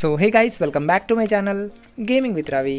so hey guys welcome back to my channel gaming with Ravi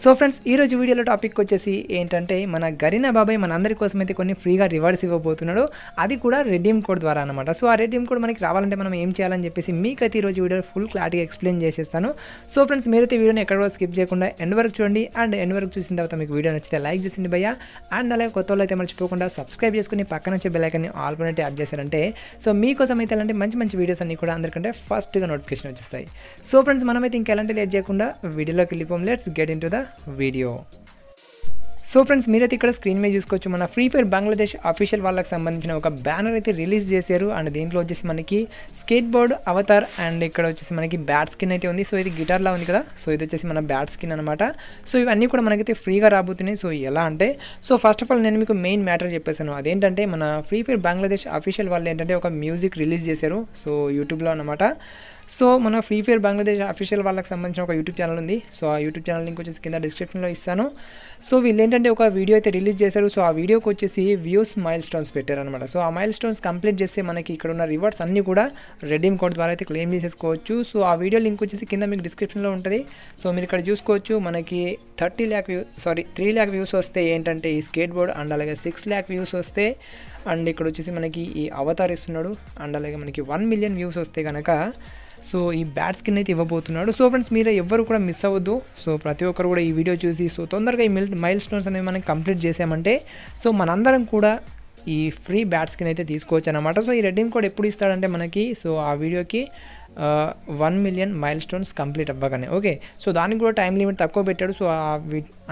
so friends ఈరోజు వీడియోలో topic వచ్చేసి ఏంటంటే మన గరీనా బాబాయ్ మన అందరి కోసం అయితే కొన్ని ఫ్రీగా రివార్డ్స్ ఇవ్వబోతున్నాడు అది కూడా రెడీమ్ కోడ్ ద్వారా అనమాట సో ఆ రెడీమ్ కోడ్ మనకి రావాలంటే మనం ఏం చేయాలని చెప్పేసి మీకైతే ఈరోజు వీడియో ఫుల్ క్లారిటీగా ఎక్స్ప్లెయిన్ చేసేస్తాను సో ఫ్రెండ్స్ మీరైతే వీడియోని ఎక్కడ స్కిప్ చేయకుండా ఎండ్ వరకు చూడండి అండ్ ఎండ్ వరకు చూసిన తర్వాత మీకు వీడియో నచ్చితే లైక్ చేసింది భయ్య అండ్ అలాగే కొత్త వాళ్ళు అయితే మర్చిపోకుండా సబ్స్క్రైబ్ చేసుకుని పక్కన వచ్చే బెల్లైకన్ని ఆల్పనైతే యాడ్ చేశారంటే సో మీకోసం అయితే అలాంటి మంచి మంచి వీడియోస్ అన్ని కూడా అందరికంటే ఫస్ట్గా నోటిఫికేషన్ వచ్చేస్తాయి సో ఫ్రెండ్స్ మనమైతే ఇంకా ఎలాంటి లేట్ చేయకుండా వీడియోలోకి వెళ్ళిపోం let's get into the video so friends మీరైతే ఇక్కడ స్క్రీన్ మీద చూసుకోవచ్చు మన ఫ్రీ ఫైర్ బంగ్లాదేశ్ అఫీషియల్ వాళ్ళకి సంబంధించిన ఒక బ్యానర్ అయితే రిలీజ్ చేశారు అండ్ దీంట్లో వచ్చేసి మనకి స్కేట్ బోర్డ్ అవతార్ అండ్ ఇక్కడ వచ్చేసి మనకి బ్యాట్ స్కిన్ అయితే ఉంది సో ఇది గిటార్లా ఉంది కదా సో ఇది వచ్చేసి మన బ్యాట్ స్కిన్ అనమాట సో ఇవన్నీ కూడా మనకైతే ఫ్రీగా రాబోతున్నాయి సో ఎలా అంటే సో ఫస్ట్ ఆఫ్ ఆల్ నేను మీకు మెయిన్ మ్యాటర్ చెప్పేసాను అదేంటంటే మన ఫ్రీ ఫైర్ బంగ్లాదేశ్ అఫీషియల్ వాళ్ళు ఏంటంటే ఒక మ్యూజిక్ రిలీజ్ చేశారు సో యూట్యూబ్లో అనమాట సో మన ఫ్రీ ఫైర్ బంగ్లాదేశ్ అఫీషియల్ వాళ్ళకి సంబంధించిన ఒక యూట్యూబ్ ఛానల్ ఉంది సో ఆ యూట్యూబ్ ఛానల్ లింక్ వచ్చేసి కింద డిస్క్రిప్షన్లో ఇస్తాను సో వీళ్ళు ఏంటంటే ఒక వీడియో అయితే రిలీజ్ చేశారు సో ఆ వీడియోకి వచ్చేసి వ్యూస్ మైల్ స్టోన్స్ పెట్టారనమాట సో ఆ మైల్ స్టోన్స్ కంప్లీట్ చేస్తే మనకి ఇక్కడ ఉన్న రివార్డ్స్ అన్నీ కూడా రెడీమ్ కోడ్ ద్వారా అయితే క్లెయిమ్ చేసేసుకోవచ్చు సో ఆ వీడియో లింక్ వచ్చేసి కింద మీకు డిస్క్రిప్షన్లో ఉంటుంది సో మీరు ఇక్కడ చూసుకోవచ్చు మనకి thirty lakh view sorry three lakh views వస్తే ఏంటంటే ఈ స్కేట్ బోర్డ్ అండ్ అలాగే సిక్స్ ల్యాక్ వ్యూస్ వస్తే అండ్ ఇక్కడ వచ్చేసి మనకి ఈ అవతార్ ఇస్తున్నాడు అండ్ అలాగే మనకి వన్ మిలియన్ వ్యూస్ వస్తే కనుక సో ఈ బ్యాట్ స్కిన్ అయితే ఇవ్వబోతున్నాడు సో ఫ్రెండ్స్ మీరు ఎవరు కూడా మిస్ అవ్వద్దు సో ప్రతి ఒక్కరు కూడా ఈ వీడియో చూసి సో తొందరగా ఈ మిల్ మైల్ స్టోన్స్ అనేవి మనం కంప్లీట్ చేసామంటే సో మనందరం కూడా ఈ ఫ్రీ బ్యాట్ స్కిన్ అయితే తీసుకోవచ్చు అనమాట సో ఈ రెడ్డింగ్ కూడా ఎప్పుడు ఇస్తాడంటే మనకి సో ఆ వీడియోకి one million milestones complete అవ్వగానే ఓకే సో దానికి కూడా టైం లిమిట్ తక్కువ పెట్టాడు సో ఆ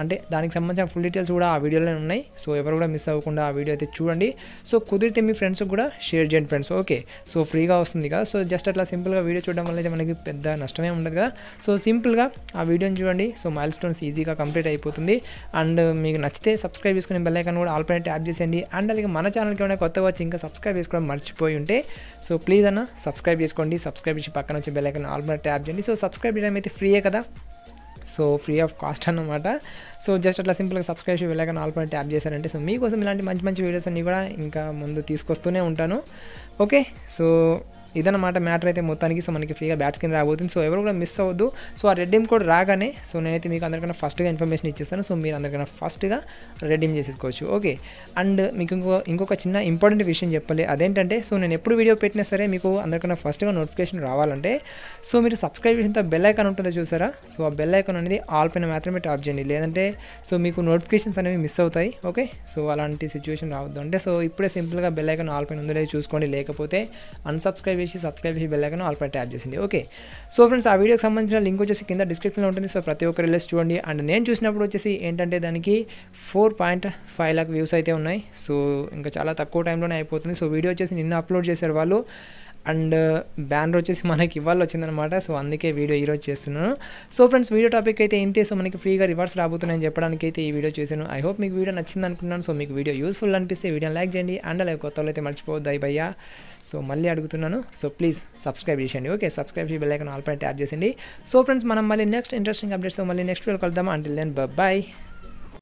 అంటే దానికి సంబంధించిన ఫుల్ డీటెయిల్స్ కూడా ఆ వీడియోలో ఉన్నాయి సో ఎవరు కూడా మిస్ అవ్వకుండా ఆ వీడియో అయితే చూడండి సో కుదిరితే మీ ఫ్రెండ్స్కి కూడా షేర్ చేయండి ఫ్రెండ్స్ ఓకే సో ఫ్రీగా వస్తుంది కదా సో జస్ట్ అట్లా సింపుల్గా వీడియో చూడడం వల్ల అయితే మనకి పెద్ద నష్టమే ఉండదు కదా సో సింపుల్గా ఆ వీడియోని చూడండి సో మైల్ స్టోన్స్ ఈజీగా కంప్లీట్ అయిపోతుంది అండ్ మీకు నచ్చితే సబ్స్క్రైబ్ చేసుకునే బెల్ ఐకాన్ కూడా ఆల్పైన ట్యాప్ చేసేయండి అండ్ అలాగే మన ఛానల్కి ఏమైనా కొత్త వచ్చి ఇంకా సబ్స్క్రైబ్ చేసుకోవడం మర్చిపోయి ఉంటే సో ప్లీజ్ అన్న సబ్స్క్రైబ్ చేసుకోండి సబ్స్క్రైబ్ చేసి పక్కన వచ్చి బెల్ ఐకాన్ ఆల్పైన ట్యాప్ చేయండి సో సబ్స్క్రైబ్ చేయడం అయితే ఫ్రీయే కదా సో ఫ్రీ ఆఫ్ కాస్ట్ అనమాట సో జస్ట్ అట్లా సింపుల్గా సబ్స్క్రైబ్ వెళ్ళగా ఆల్ పైన యాప్ చేశారంటే సో మీకోసం ఇలాంటి మంచి మంచి వీడియోస్ అన్నీ కూడా ఇంకా ముందు తీసుకొస్తూనే ఉంటాను ఓకే సో ఇదన్నమాట మ్యాటర్ అయితే మొత్తానికి సో మనకి ఫ్రీగా బ్యాట్స్ కింద రాబోతుంది సో ఎవరు కూడా మిస్ అవ్వద్దు సో ఆ రెడీమ్ కోడ్ రాగానే సో నేనైతే మీకు అందరికన్నా ఫస్ట్గా ఇన్ఫర్మేషన్ ఇచ్చేస్తాను సో మీరు అందరికన్నా ఫస్ట్గా రెడీమ్ చేసేసుకోవచ్చు ఓకే అండ్ మీకు ఇంకో ఇంకొక చిన్న ఇంపార్టెంట్ విషయం చెప్పాలి అదేంటంటే సో నేను ఎప్పుడు వీడియో పెట్టినా సరే మీకు అందరికన్నా ఫస్ట్గా నోటిఫికేషన్ రావాలంటే సో మీరు సబ్స్క్రైబ్ చేసిన బెల్ ఐకాన్ ఉంటుందో చూసారా సో ఆ బెల్ ఐకాన్ అనేది ఆల్ పైన మాత్రమే టాప్ చేయండి లేదంటే సో మీకు నోటిఫికేషన్స్ అనేవి మిస్ అవుతాయి ఓకే సో అలాంటి సిచ్యువేషన్ రావద్దు అంటే సో ఇప్పుడే సింపుల్గా బెల్ ఐకాన్ ఆల్ పైన ఉందో లేదో చూసుకోండి లేకపోతే అన్సబ్స్క్రైబ్ చేసి సబ్స్క్రైబ్ చేసి బెల్లైకన్ ఆల్ ట్యాప్ చేసింది ఓకే సో ఫ్రెండ్స్ ఆ వీడియోకి సంబంధించిన లింక్ వచ్చేసి కింద డిస్క్రిప్షన్లో ఉంటుంది సో ప్రతి ఒక్కరు వెళ్ళేసి చూడండి అండ్ నేను చూసినప్పుడు వచ్చేసి ఏంటంటే దానికి four point five lakh views అయితే ఉన్నాయి సో ఇంకా చాలా తక్కువ టైంలోనే అయిపోతుంది సో వీడియో వచ్చేసి నిన్న అప్లోడ్ చేశారు వాళ్ళు అండ్ బ్యానర్ వచ్చేసి మనకి ఇవాళ వచ్చిందనమాట సో అందుకే వీడియో ఈరోజు చేస్తున్నాను సో ఫ్రెండ్స్ వీడియో టాపిక్ అయితే ఏం సో మనకి ఫ్రీగా రివర్స్ రాబోతున్నాయని చెప్పడానికి అయితే ఈ వీడియో చేశాను ఐ హోప్ మీకు వీడియో నచ్చింది అనుకున్నాను సో మీకు వీడియో యూస్ఫుల్ అనిపిస్తే వీడియో లైక్ చేయండి అండ్ అలాగే కొత్త అయితే మర్చిపోవద్దు భయ్యా సో మళ్ళీ అడుగుతున్నాను సో ప్లీజ్ సబ్స్క్రైబ్ చేయండి ఓకే సబ్స్క్రైబ్ చేసి బెల్లైకన్ ఆల్ పైన ట్యాప్ చేసింది సో ఫ్రెండ్స్ మనం మళ్ళీ నెక్స్ట్ ఇంట్రెస్టింగ్ అప్డేట్స్తో మళ్ళీ నెక్స్ట్ వీడియో కలుద్దాం అంటిల్ దెన్ బాయ్